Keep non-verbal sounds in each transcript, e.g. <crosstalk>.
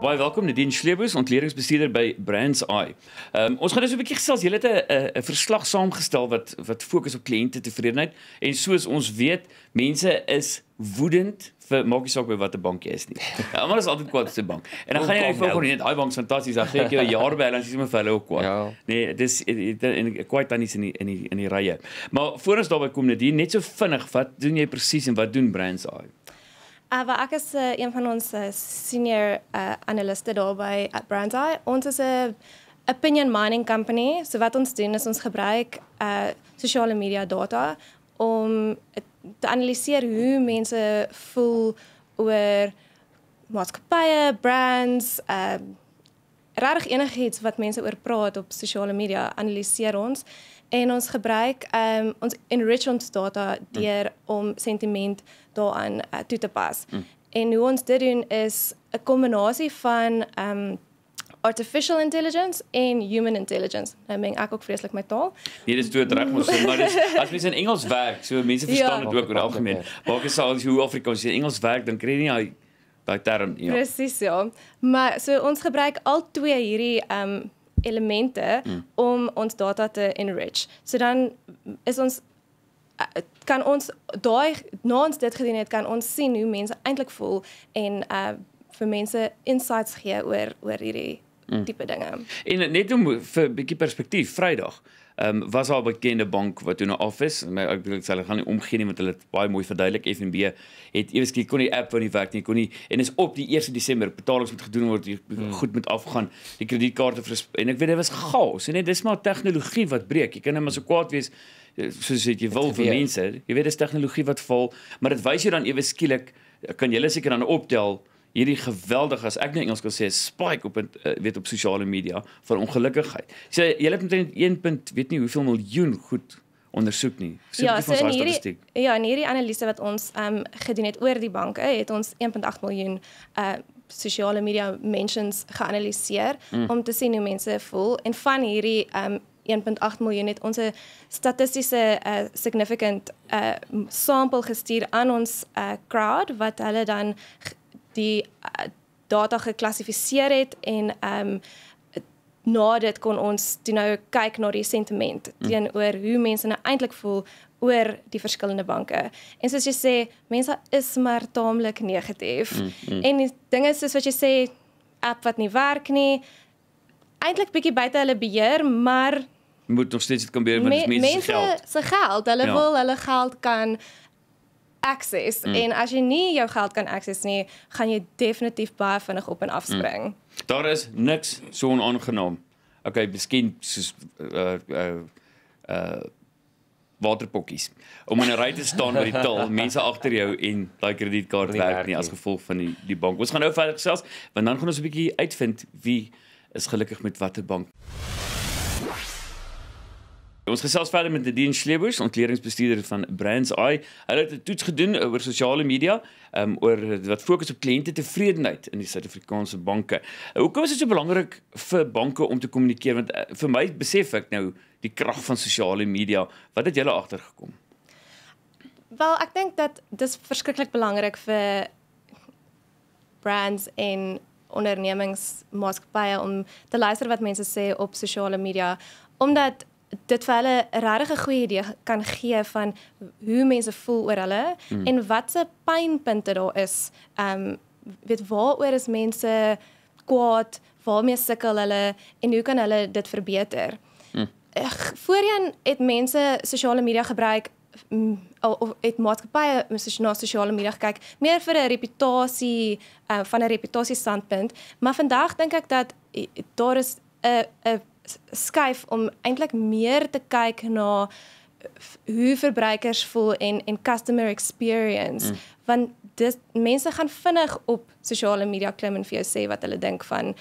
Baie welkom na Dien Schlebus, ontleeringsbestuurder by Brands Eye. Ehm um, ons gaan nou so 'n bietjie gesels. Julle het 'n 'n verslag saamgestel wat wat fokus op kliënte tevredenheid en soos ons weet, mense is woedend vir maakie saak by watter bank jy is nie. <laughs> Almal is altyd kwaad se bank. En dan gaan jy vir hom nou? net, daai bank is fantasties. Ek gee jou 'n jaar balans, jy's maar vir hulle ook kwaad. Ja. Nee, dis en kwaad tannies in die in die in die rye. Maar voor ons daarby kom net hier net so vinnig, wat doen jy presies en wat doen Brands Eye? Maar ek is uh, äh, een van ons äh, senior uh, äh, analiste daar by at Brandi. Ons is 'n opinion mining company. So wat ons doen is ons gebruik uh sosiale media data om te analiseer hoe mense voel oor maatskappye, brands, uh regtig enigiets wat mense oor praat op sosiale media, analiseer ons. Uh En ons gebruik um, ons enrich ons data deur mm. om sentiment daaraan uh, toe te pas. Mm. En hoe ons dit doen is 'n kombinasie van um artificial intelligence en human intelligence. Nou meng ek ook vreeslik my taal. Nee, dit is toe reg mos, maar dis, <laughs> as mens in Engels werk, so mense ja. verstaan ja. dit ook in die algemeen. Baie sal ons hoe Afrikaans in Engels werk, dan kry jy nie daai term nie. Ja. Presies, ja. Maar so ons gebruik al twee hierdie um elemente mm. om ons data te enrich. So dan is ons eh, kan ons daai na ons dit gedoen het kan ons sien hoe mense eintlik voel en uh vir mense insights gee oor oor hierdie mm. tipe dinge. En net om vir 'n bietjie perspektief Vrydag. Uh Ehm um, was al bekende bank wat doen 'n nou office en my ek dink hulle gaan nie omgee nie want hulle het baie mooi verduidelik FNB het eweskie kon die app van die werk nie kon nie en is op die 1 Desember betalings moet gedoen word hmm. goed moet afgaan die kredietkaarte en ek weet dit was chaos en net dis maar tegnologie wat breek jy kan net maar so kwaad wees eh, soos dit jy wil vir mense jy weet dis tegnologie wat val maar dit wys jou dan eweskielik kan jy hulle seker dan optel hierdie geweldige as ek net nou Engels kan sê spike op het, eh, weet op sosiale media van ongelukkigheid. Sê jy het omtrent 1 punt weet nie hoeveel miljoen goed ondersoek nie. Sê ja, so in hierdie statistiek. Ja, in hierdie analise wat ons ehm um, gedoen het oor die banke, het ons 1.8 miljoen uh eh, sosiale media mentions geanaliseer mm. om te sien hoe mense voel en van hierdie ehm um, 1.8 miljoen het ons 'n statistiese uh significant uh sample gestuur aan ons uh crowd wat hulle dan die uh, data geklassifiseer het en ehm um, nou dit kon ons toe nou kyk na die sentiment mm. teenoor hoe mense nou eintlik voel oor die verskillende banke. En soos jy sê, mense is maar taamlik negatief. Mm, mm. En dinge soos wat jy sê app wat nie werk nie, eintlik bietjie buite hulle beheer, maar moet nog steeds dit kan beheer want dit is mense se geld. Se geld, hulle ja. wil hulle geld kan access mm. en as jy nie jou geld kan access nie, gaan jy definitief baie vinnig op en af spring. Mm. Daar is niks so onaangenaam. Okay, miskien soos uh uh uh waterpokkies om in 'n ry te staan by die til, <laughs> mense agter jou en daai kredietkaart werk nie, nie as gevolg van die die bank. Ons gaan nou verder gesels, want dan gaan ons 'n bietjie uitvind wie is gelukkig met watter bank. Ons gesels verder met Nadine Schlebusch, ontleeringsbestuurder van Brands Eye. Hulle het 'n toets gedoen oor sosiale media, um, oor wat fokus op kliënte tevredenheid in die Suid-Afrikaanse banke. Eh, hoekom is dit so belangrik vir banke om te kommunikeer? Want uh, vir my besef ek nou die krag van sosiale media. Wat het julle agtergekom? Wel, ek dink dat dis verskriklik belangrik vir brands en ondernemingsmaatskappye om te luister wat mense sê op sosiale media omdat dit vir hulle 'n regtig goeie idee kan gee van hoe mense voel oor hulle mm. en watse pynpunte daar is. Ehm um, weet waaroor is mense kwaad, waarmee sukkel hulle en hoe kan hulle dit verbeter? Ek mm. voorheen het mense sosiale media gebruik mm, of het maatskappye na sosiale media gekyk meer vir 'n reputasie uh, van 'n reputasie standpunt, maar vandag dink ek dat daar is 'n 'n skuif om eintlik meer te kyk na eh, hoe verbruikers voel en en customer experience mm. want dis mense gaan vinnig op sosiale media klim en vir jou sê wat hulle dink van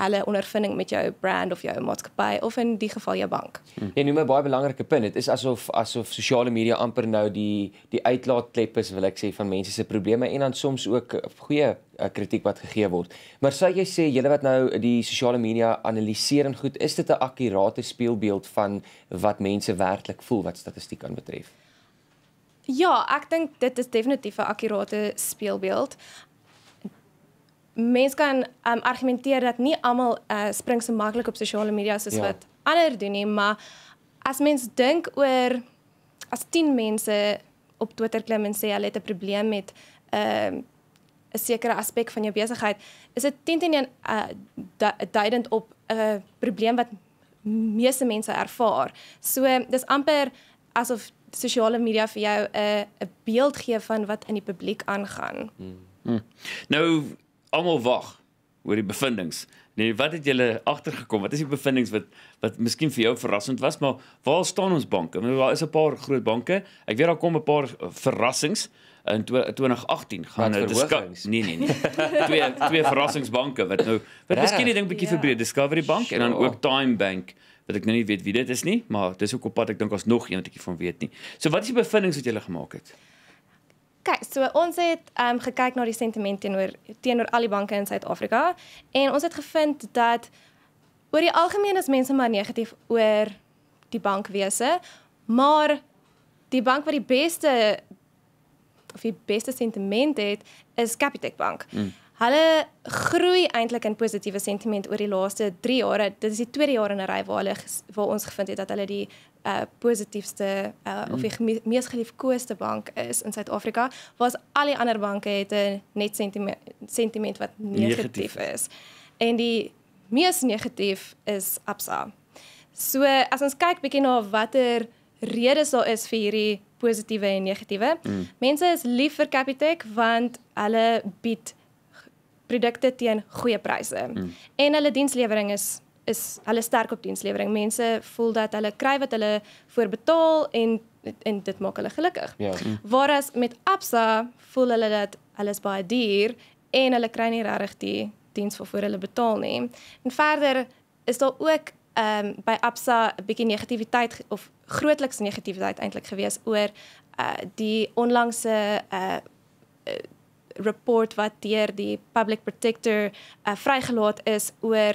hulle ondervinding met jou brand of jou maatskappy of in die geval jou bank. Hmm. Jy noem 'n baie belangrike punt. Dit is asof asof sosiale media amper nou die die uitlaatklep is, wil ek sê, van mense se probleme en dan soms ook eh, goeie uh, kritiek wat gegee word. Maar sê jy sê julle wat nou die sosiale media analiseer en goed, is dit 'n akkurate speelbeeld van wat mense werklik voel wat statistiek aanbetref? Ja, ek dink dit is definitief 'n akkurate speelbeeld mense kan um, argumenteer dat nie almal uh, spring so maklik op sosiale media soos ja. wat ander doen nie, maar as mens dink oor as 10 mense op Twitter klim en sê hulle het 'n probleem met 'n ehm, uh, 'n sekere aspek van jou besigheid, is dit 10 teen 1 duidend op 'n uh, probleem wat meeste mense ervaar. So dis amper asof sosiale media vir jou 'n uh, 'n beeld gee van wat in die publiek aangaan. Hmm. Hmm. Nou almal wag oor die bevindinge. Nee, wat het julle agtergekom? Wat is die bevindinge wat wat miskien vir jou verrassend was, maar waar staan ons banke? Want daar is 'n paar groot banke. Ek weet daar kom 'n paar eh, verrassings in 2018 gaan nou Discovery. Nee, nee, nee. <laughs> twee twee verrassingsbanke wat nou wat miskien die ding bietjie yeah. Ja. verbreed, Discovery Bank sure. en dan ook Time Bank wat ek nou nie weet wie dit is nie, maar dis ook op pad ek dink ons nog een wat ek hiervan weet nie. So wat is die bevindinge wat julle gemaak het? Kyk, so ons het ehm um, gekyk na die sentiment teenoor teenoor al die banke in Suid-Afrika en ons het gevind dat oor die algemeen is mense maar negatief oor die bankwese, maar die bank wat die beste of die beste sentiment het is Capitec Bank. Mm. Hulle groei eintlik in positiewe sentiment oor die laaste 3 jare. Dit is die tweede jaar in 'n ry waar hulle waar ons gevind het dat hulle die uh positiefste uh mm. of die mm. mees geliefkoeste bank is in Suid-Afrika, waar al die ander banke het 'n net sentiment sentiment wat negatief is. En die mees negatief is Absa. So as ons kyk bietjie na watter redes daar is vir hierdie positiewe en negatiewe. Mm. Mense is lief vir Capitec want hulle bied produkte teen goeie pryse mm. en hulle dienslewering is is hulle sterk op dienslewering. Mense voel dat hulle kry wat hulle voor betaal en en dit maak hulle gelukkig. Ja. Mm. Waaras met Absa voel hulle dat alles baie duur en hulle kry nie regtig die diens waarvoor hulle betaal nie. En verder is daar ook ehm um, by Absa 'n bietjie negativiteit of grootliks negativiteit eintlik gewees oor uh die onlangse uh eh, eh, rapport wat deur die Public Protector uh, vrygelaat is oor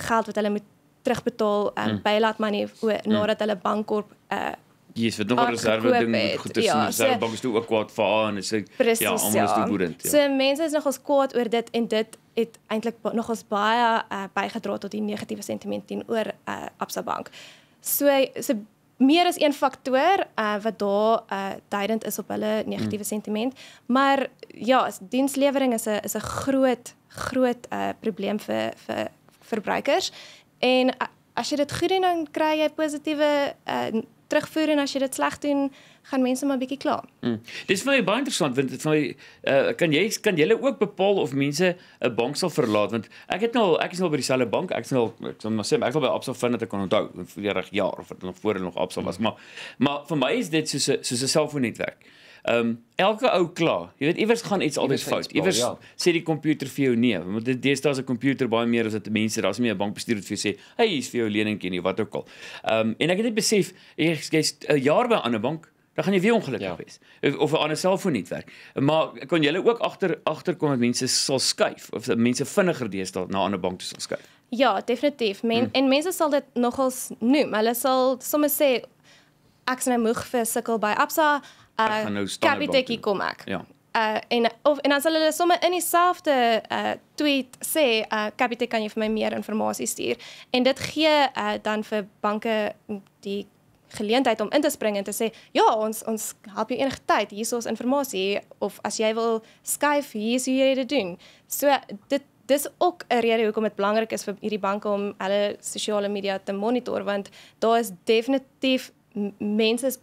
geld wat hulle moet terugbetaal um, mm. bylaat money oor mm. nadat hulle bankkorp uh eh, Ja, yes, vir nog 'n reserve ding met goeie ja, reserve so, bank is toe ook kwaad vir haar en sê ja, ons ja. is die boerend. Ja. So mense is nogals kwaad oor dit en dit het eintlik nogals baie uh, bygedra tot die negatiewe sentiment teenoor uh, Absa Bank. So so meer as een faktor uh, wat daar uh, tydend is op hulle negatiewe hmm. sentiment, maar ja, dienslewering is 'n is 'n groot groot uh, probleem vir vir verbruikers. En as jy dit goed doen dan kry jy positiewe uh, terugvoer en as jy dit sleg doen, gaan mense maar bietjie kla. Mm. Dis vir my baie interessant want dit vir my uh, kan jy kan jy ook bepaal of mense 'n bank sal verlaat want ek het nou ek is nou by dieselfde bank. Ek sê nou, ek sal maar sê ek was by Absa vind dat ek kon onthou 40 jaar of dit nog voor en nog Absa was, mm. maar maar vir my is dit soos 'n soos 'n selfoonnetwerk. Uh Ehm um, elke ou kla. Jy weet iewers gaan iets altyd fout. Iewers ja. sê die komputer vir jou nee. Want dit deesdae is 'n komputer baie meer as dit mense. Daar's nie meer 'n bankbestuur wat vir jou sê, "Hey, hier's vir jou leningkie en wat ook al." Ehm um, en ek het net besef, ek is 'n jaar by 'n ander bank, dan gaan jy weer ongelukkig ja. wees. Of 'n ander selfoon nie werk. Maar kon jy hulle ook agter agterkom dat mense sal skuif of mense vinniger deesdae na 'n ander bank toe sal skuif? Ja, definitief. Men, hmm. En mense sal dit nogals noem. Hulle sal sommer sê ek's nou moeg vir sukkel by Absa uh, nou Capitec-ie kom ek. Ja. Uh en of en dan sal hulle sommer in dieselfde uh tweet sê uh Capitec kan jy vir my meer inligting stuur en dit gee uh dan vir banke die geleentheid om in te spring en te sê ja ons ons help jou enige tyd hier is ons inligting of as jy wil skuif hier is hoe jy dit doen. So dit dis ook 'n rede hoekom dit belangrik is vir hierdie banke om hulle sosiale media te monitor want daar is definitief mense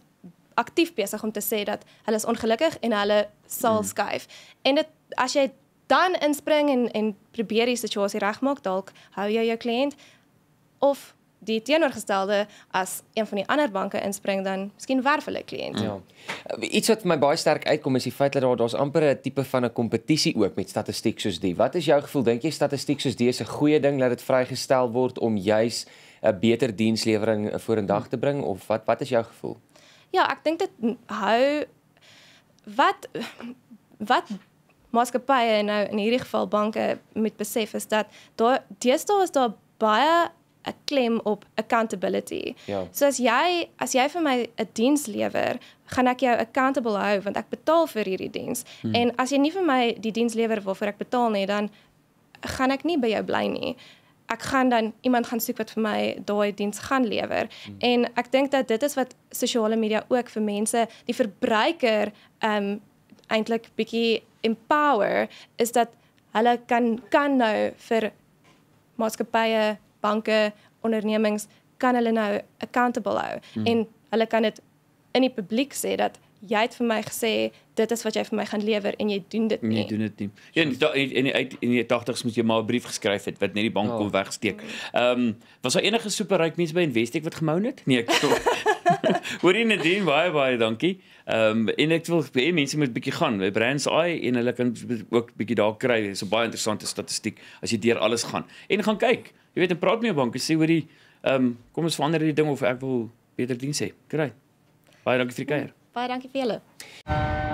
aktief besig om te sê dat hulle is ongelukkig en hulle sal hmm. skuif. Mm. En dit as jy dan inspring en en probeer die situasie regmaak, dalk hou jy jou kliënt of die teenoorgestelde as een van die ander banke inspring dan miskien werf hulle kliënt. Ja. Iets wat my baie sterk uitkom is die feit dat daar daar's amper 'n tipe van 'n kompetisie ook met statistiek soos die. Wat is jou gevoel? Dink jy statistiek soos die is 'n goeie ding dat dit vrygestel word om juis 'n beter dienslewering vorendag te bring of wat wat is jou gevoel? Ehm ja, ek dink dit hou wat wat maatskappye nou in hierdie geval banke moet besef is dat daar deesdae is daar baie 'n eh, klem op accountability. Ja. So as jy as jy vir my 'n diens lewer, gaan ek jou accountable hou want ek betaal vir hierdie diens. Hmm. En as jy nie vir my die diens lewer waarvoor ek betaal nie, dan gaan ek nie by jou bly nie ek gaan dan iemand gaan soek wat vir my daai diens gaan lewer. Hmm. En ek dink dat dit is wat sosiale media ook vir mense, die verbruiker, ehm um, eintlik bietjie empower is dat hulle kan kan nou vir maatskappye, banke, ondernemings kan hulle nou accountable hou hmm. en hulle kan dit in die publiek sê dat jy het vir my gesê dit is wat jy vir my gaan lewer en jy doen dit nee, nie. Nee, doen dit nie. Ja, en in in in die 80s moet jy maar 'n brief geskryf het wat net die bank oh. kon wegsteek. Ehm, um, was daar enige superryk mense by Investec wat gemou het? Nee, ek stop. <laughs> Hoorie Nadine, baie baie dankie. Ehm um, en ek wil hê mense moet bietjie gaan by Brands Eye en hulle kan ook bietjie daar kry. Dit is 'n baie interessante statistiek as jy deur alles gaan en gaan kyk. Jy weet, en praat met jou bank en sê hoorie, ehm um, kom ons verander hierdie ding of ek wil beter diens hê. Kry. Baie dankie vir die kuier. Hmm. Baie dankie